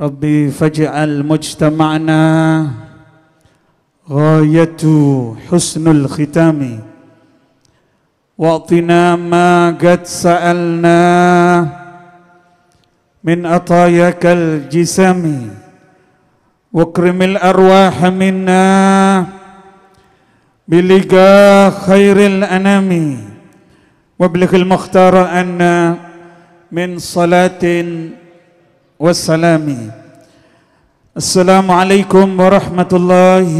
ربي فاجعل مجتمعنا غاية حسن الختام واعطنا ما قد سألنا من أطاياك الجسام واكرم الأرواح منا بلقاء خير الأنام وابلغ المختار أن من صلاة والسلام السلام عليكم ورحمة الله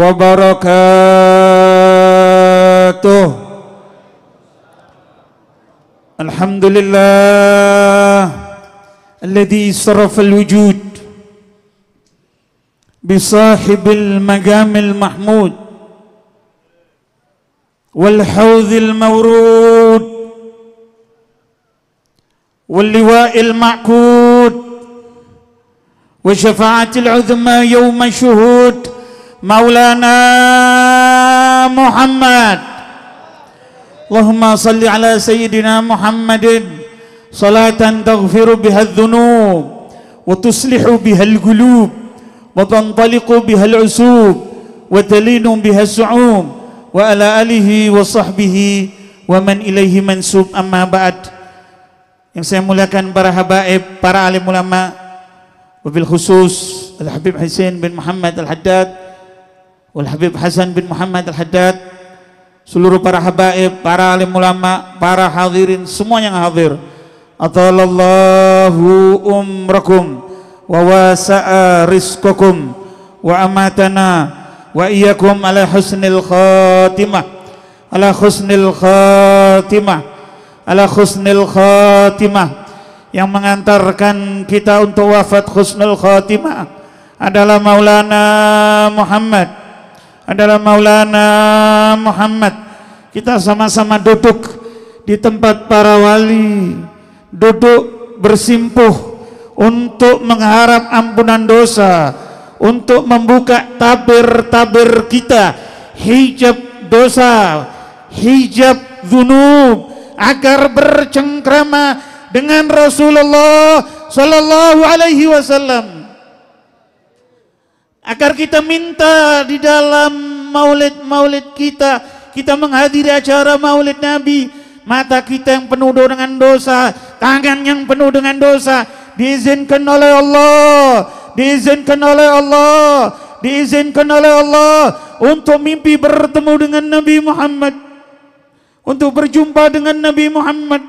وبركاته الحمد لله الذي صرف الوجود بصاحب المقام المحمود والحوض المورود واللواء المعقود وشفاعة العظمى يوم شهود مولانا محمد اللهم صل على سيدنا محمد صلاة تغفر بها الذنوب وتصلح بها القلوب وتنطلق بها العسوب وتلين بها السعوم وعلى آله وصحبه ومن إليه منسوب أما بعد yang saya muliakan para habaib, para alim ulama, wabil khusus Al-Habib Hussein bin Muhammad Al-Haddad, Al-Habib Hasan bin Muhammad Al-Haddad, seluruh para habaib, para alim ulama, para hadirin, semua yang hadir. Atalallahu umrakum wa wasa'a rizqakum wa amatana wa iyyakum ala husnil khatimah ala husnil khatimah ala khusnil khatimah yang mengantarkan kita untuk wafat khusnul khatimah adalah Maulana Muhammad adalah Maulana Muhammad kita sama-sama duduk di tempat para wali duduk bersimpuh untuk mengharap ampunan dosa untuk membuka tabir-tabir kita hijab dosa hijab zunub agar bercengkrama dengan Rasulullah Sallallahu Alaihi Wasallam. Agar kita minta di dalam maulid-maulid kita, kita menghadiri acara maulid Nabi, mata kita yang penuh dengan dosa, tangan yang penuh dengan dosa, diizinkan oleh Allah, diizinkan oleh Allah, diizinkan oleh Allah untuk mimpi bertemu dengan Nabi Muhammad untuk berjumpa dengan Nabi Muhammad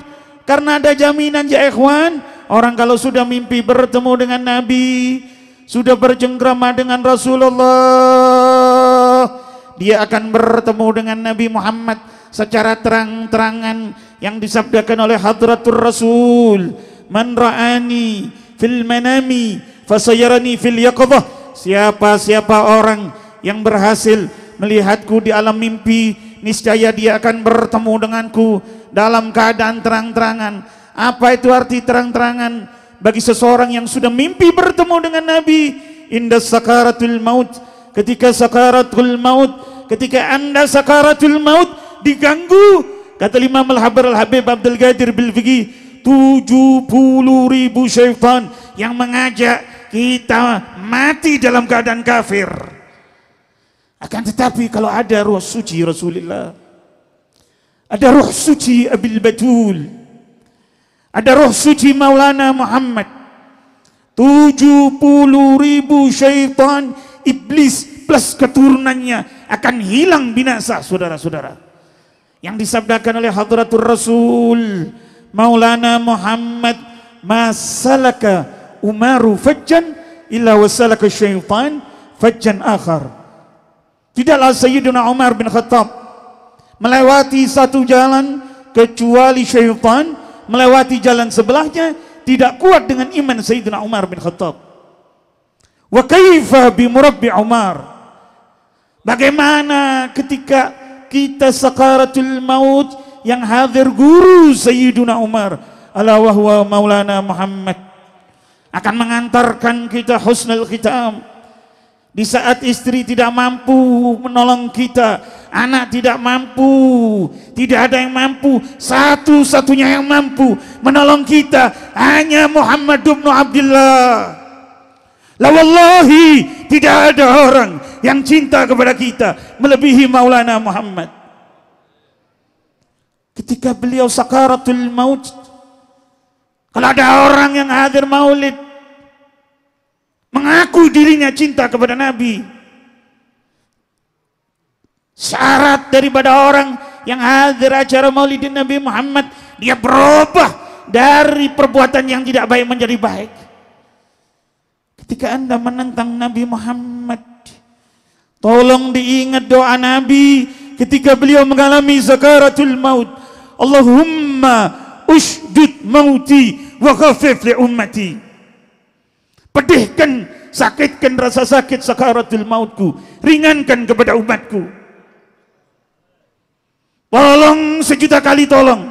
karena ada jaminan ya ikhwan orang kalau sudah mimpi bertemu dengan Nabi sudah berjengkrama dengan Rasulullah dia akan bertemu dengan Nabi Muhammad secara terang-terangan yang disabdakan oleh Hadratul Rasul man ra'ani fil manami fasayarani fil yaqadhah siapa-siapa orang yang berhasil melihatku di alam mimpi niscaya dia akan bertemu denganku dalam keadaan terang-terangan. Apa itu arti terang-terangan? Bagi seseorang yang sudah mimpi bertemu dengan Nabi, indah sakaratul maut, ketika sakaratul maut, ketika anda sakaratul maut diganggu, kata Imam Al-Habar Al-Habib Abdul Ghadir Bil Fiqih, 70 ribu syaitan yang mengajak kita mati dalam keadaan kafir. Akan tetapi kalau ada ruh suci Rasulullah, ada ruh suci Abil Batul, ada ruh suci Maulana Muhammad, 70 ribu syaitan iblis plus keturunannya akan hilang binasa saudara-saudara. Yang disabdakan oleh Hadratul Rasul Maulana Muhammad Masalaka Umaru Fajjan illa wasalaka syaitan Fajjan akhar Tidaklah Sayyidina Umar bin Khattab melewati satu jalan kecuali syaitan melewati jalan sebelahnya tidak kuat dengan iman Sayyidina Umar bin Khattab. Wa kaifa bi murabbi Umar? Bagaimana ketika kita sakaratul maut yang hadir guru Sayyidina Umar ala wahwa maulana Muhammad akan mengantarkan kita husnul khitam di saat istri tidak mampu menolong kita, anak tidak mampu, tidak ada yang mampu. Satu-satunya yang mampu menolong kita hanya Muhammad bin Abdullah. La wallahi tidak ada orang yang cinta kepada kita melebihi Maulana Muhammad. Ketika beliau sakaratul maut, kalau ada orang yang hadir maulid mengaku dirinya cinta kepada Nabi. Syarat daripada orang yang hadir acara maulidin Nabi Muhammad, dia berubah dari perbuatan yang tidak baik menjadi baik. Ketika Anda menentang Nabi Muhammad, tolong diingat doa Nabi ketika beliau mengalami zakaratul maut. Allahumma ushdud mauti wa khafif li ummati pedihkan sakitkan rasa sakit sakaratul mautku ringankan kepada umatku tolong sejuta kali tolong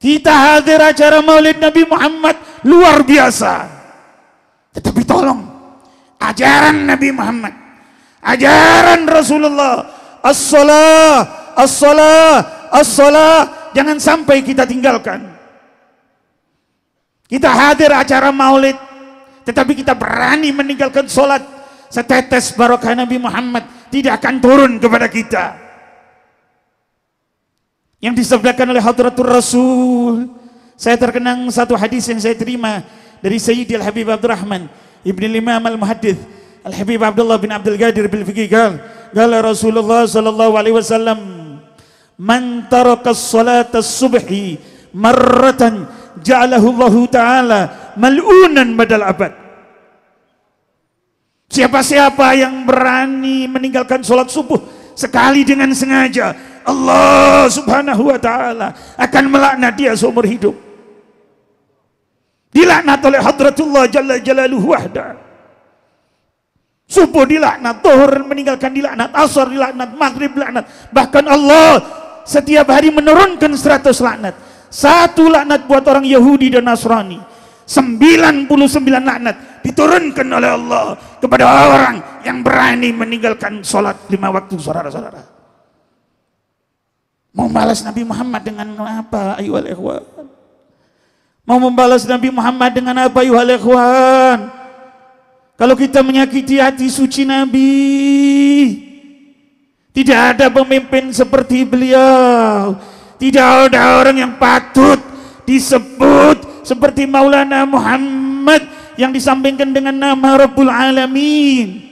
kita hadir acara maulid Nabi Muhammad luar biasa tetapi tolong ajaran Nabi Muhammad ajaran Rasulullah as-salah as-salah as-salah jangan sampai kita tinggalkan kita hadir acara maulid tetapi kita berani meninggalkan sholat. Setetes barokah Nabi Muhammad tidak akan turun kepada kita. Yang disebutkan oleh Hadratul Rasul. Saya terkenang satu hadis yang saya terima dari Sayyidi Al-Habib Abdurrahman Ibn Imam Al-Muhaddith Al-Habib Abdullah bin Abdul Qadir bil Fiqih qala Rasulullah sallallahu alaihi wasallam man taraka as-salata as-subhi marratan ja'alahu Allah ta'ala mal'unan badal abad Siapa-siapa yang berani meninggalkan sholat subuh sekali dengan sengaja, Allah subhanahu wa ta'ala akan melaknat dia seumur hidup. Dilaknat oleh hadratullah jalla jalaluhu wahda. Subuh dilaknat, zuhur meninggalkan dilaknat, asar dilaknat, maghrib dilaknat. Bahkan Allah setiap hari menurunkan seratus laknat. Satu laknat buat orang Yahudi dan Nasrani. sembilan puluh sembilan laknat diturunkan oleh Allah kepada orang yang berani meninggalkan sholat lima waktu saudara-saudara. Mau balas Nabi Muhammad dengan apa? Ayuhal ikhwan. Mau membalas Nabi Muhammad dengan apa? Ayuhal ikhwan. Kalau kita menyakiti hati suci Nabi, tidak ada pemimpin seperti beliau. Tidak ada orang yang patut disebut seperti Maulana Muhammad yang disampingkan dengan nama Rabbul Alamin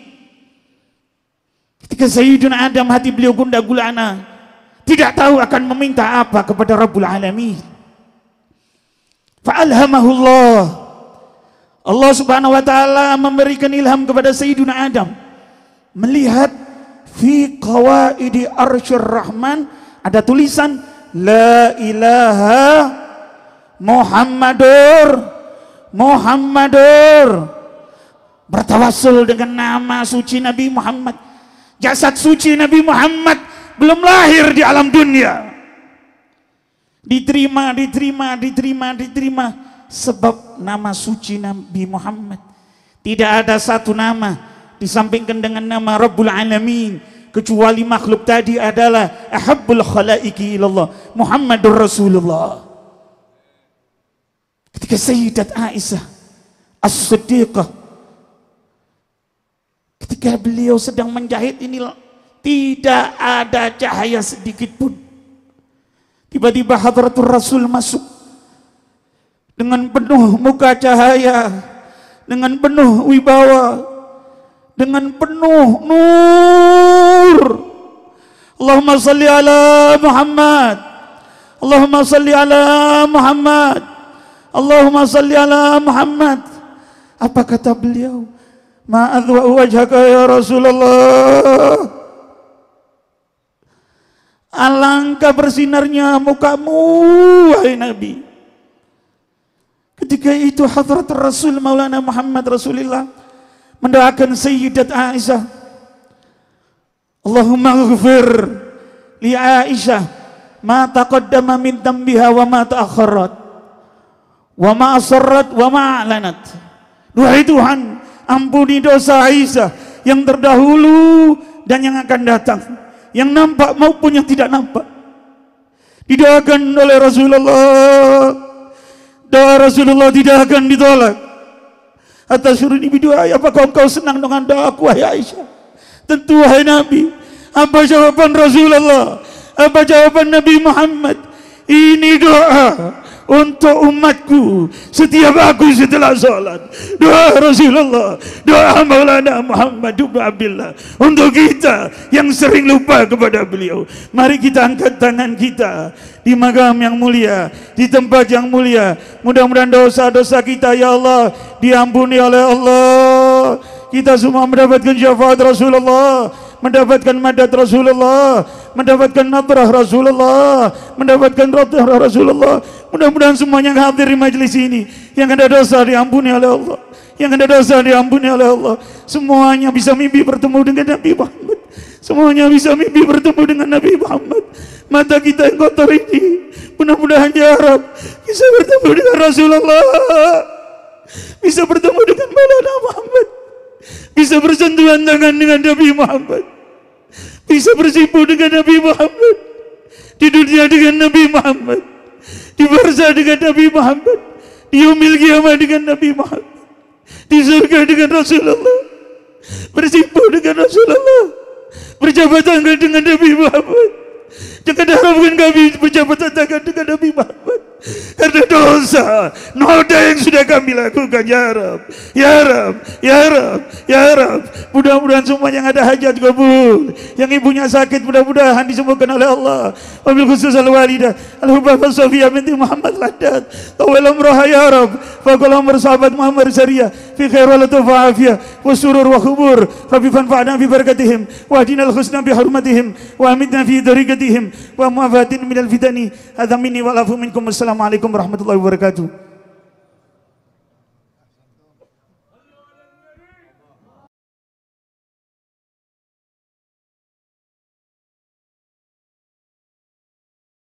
ketika Sayyidina Adam hati beliau gundah gulana tidak tahu akan meminta apa kepada Rabbul Alamin fa'alhamahullah Allah subhanahu wa ta'ala memberikan ilham kepada Sayyidina Adam melihat fi qawaidi arsyur rahman ada tulisan la ilaha Muhammadur Muhammadur bertawasul dengan nama suci Nabi Muhammad jasad suci Nabi Muhammad belum lahir di alam dunia diterima, diterima, diterima, diterima sebab nama suci Nabi Muhammad tidak ada satu nama disampingkan dengan nama Rabbul Alamin kecuali makhluk tadi adalah ahabbul khalaiki ilallah Muhammadur Rasulullah Ketika Sayyidat Aisyah As-Siddiqah ketika beliau sedang menjahit ini tidak ada cahaya sedikit pun. Tiba-tiba Hadratul Rasul masuk dengan penuh muka cahaya, dengan penuh wibawa, dengan penuh nur. Allahumma salli ala Muhammad. Allahumma salli ala Muhammad. Allahumma salli ala Muhammad. Apa kata beliau? Ma'adwa wajhaka ya Rasulullah. Alangkah bersinarnya mukamu wahai Nabi. Ketika itu hadrat Rasul Maulana Muhammad Rasulullah mendoakan Sayyidat Aisyah. Allahumma ghafir li Aisyah ma taqaddama min dambiha wa ma ta'akhirat. Wa ma asarrat wa ma lanat. Duhai Tuhan, ampuni dosa Aisyah yang terdahulu dan yang akan datang. Yang nampak maupun yang tidak nampak. Didoakan oleh Rasulullah. Doa Rasulullah tidak akan ditolak. Atas suruh ini apa kau kau senang dengan doaku, wahai Aisyah? Tentu, wahai Nabi. Apa jawaban Rasulullah? Apa jawaban Nabi Muhammad? Ini doa untuk umatku setiap aku setelah solat doa Rasulullah doa Maulana Muhammad bin Abdullah untuk kita yang sering lupa kepada beliau mari kita angkat tangan kita di magam yang mulia di tempat yang mulia mudah-mudahan dosa-dosa kita ya Allah diampuni oleh Allah kita semua mendapatkan syafaat Rasulullah mendapatkan madat Rasulullah mendapatkan nabrah Rasulullah mendapatkan rotah Rasulullah mudah-mudahan semuanya yang hadir di majelis ini yang ada dosa diampuni oleh Allah yang ada dosa diampuni oleh Allah semuanya bisa mimpi bertemu dengan Nabi Muhammad semuanya bisa mimpi bertemu dengan Nabi Muhammad mata kita yang kotor ini mudah-mudahan ya Arab bisa bertemu dengan Rasulullah bisa bertemu dengan Maulana Muhammad bisa bersentuhan tangan dengan Nabi Muhammad. Bisa bersimpul dengan Nabi Muhammad. Di dunia dengan Nabi Muhammad. Di barza dengan Nabi Muhammad. Di umil kiamat dengan Nabi Muhammad. Di surga dengan Rasulullah. Bersimpul dengan Rasulullah. Berjabat tangan dengan Nabi Muhammad. Jangan harapkan kami berjabat tangan dengan Nabi Muhammad dosa. noda yang sudah kami lakukan ya Rab ya Rab ya Rab ya Rab mudah-mudahan semua yang ada hajat kabul yang ibunya sakit mudah-mudahan disembuhkan oleh Allah wabil khusus al-walidah al-hubah Sofia binti Muhammad Laddad. Tawel Rahayarab, ya Rab amr sahabat Muhammad Syariah fi khair wa Wahubur, wa wa surur wa khubur khafifan fa'na fi barakatihim wa adina al-khusna bi hurmatihim wa amidna fi dharigatihim. wa muafatin minal fitani hadha minni wa alafu minkum assalamualaikum warahmatullahi wabarakatuh wabarakatuh.